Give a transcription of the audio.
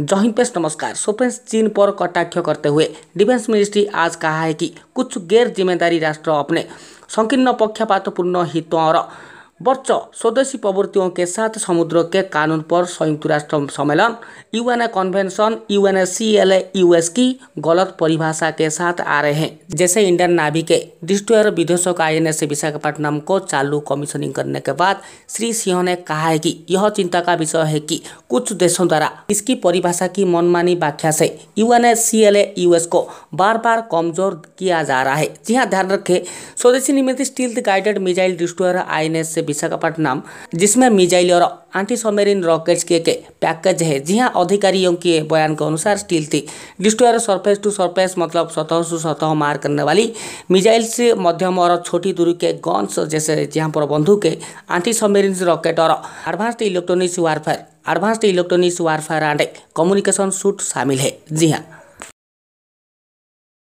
जोहिम्पेस नमस्कार so friends चीन पर कटाक्ष करते हुए डिफेंस मिनिस्ट्री आज कहा है कि कुछ गैर जिम्मेदारी राष्ट्र अपने संकीर्ण पक्षपातपूर्ण हितों और वर्ष स्वदेशी प्रवृत्तियों के साथ समुद्र के कानून पर संयुक्त राष्ट्र सम्मेलन UNA convention UNA C L US की गलत परिभाषा के साथ आ रहे हैं जैसे इंडियन नाभिक के डिस्ट्रोयर विदेशों का आई विशाखापट्टनम को चालू कमीशनिंग करने के बाद श्री सिंह ने कहा है कि यह चिंता का विषय है कि कुछ देशों द्वारा इसकी परिभाषा की मनमानी व्याख्या से यूएनए सी एल यूएस को बार बार कमजोर किया जा रहा है जी हाँ ध्यान रखे स्वदेशी निर्मित steel guided missile destroyer I N S Visakhapatnam जिसमें मिजाइल और एंटी सबमेरिन रॉकेट्स के, के पैकेज है जी हाँ अधिकारियों के बयान के अनुसार स्टील थी डिस्ट्रॉयर सरफेस टू सरफेस मतलब सतह से सतह मार करने वाली मिजाइल से मध्यम और छोटी दूरी के गन्स जैसे जहाँ पर बंदूक है एंटी सबमेरिन रॉकेट और advanced electronics warfare advanced electronics warfare and communication suite शामिल है जी हाँ